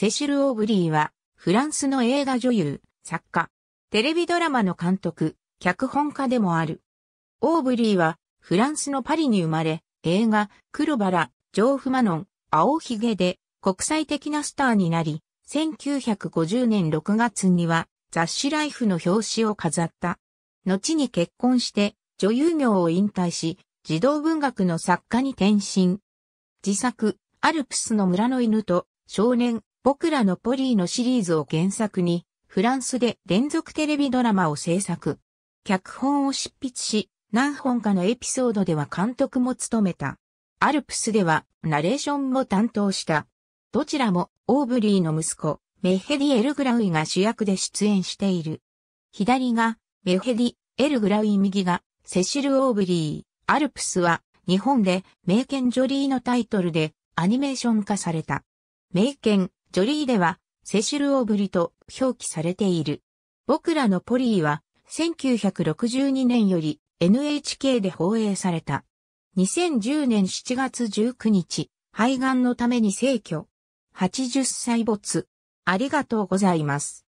セシル・オーブリーは、フランスの映画女優、作家、テレビドラマの監督、脚本家でもある。オーブリーは、フランスのパリに生まれ、映画、黒バラ、ジョーフ・マノン、青ひげで、国際的なスターになり、1950年6月には、雑誌ライフの表紙を飾った。後に結婚して、女優業を引退し、児童文学の作家に転身。自作、アルプスの村の犬と少年、僕らのポリーのシリーズを原作に、フランスで連続テレビドラマを制作。脚本を執筆し、何本かのエピソードでは監督も務めた。アルプスではナレーションも担当した。どちらもオーブリーの息子、メヘディ・エルグラウイが主役で出演している。左がメヘディ・エルグラウイ右がセシル・オーブリー。アルプスは日本で名犬ジョリーのタイトルでアニメーション化された。名犬ジョリーでは、セシル・オーブリと表記されている。僕らのポリーは、1962年より NHK で放映された。2010年7月19日、肺がんのために逝去。80歳没。ありがとうございます。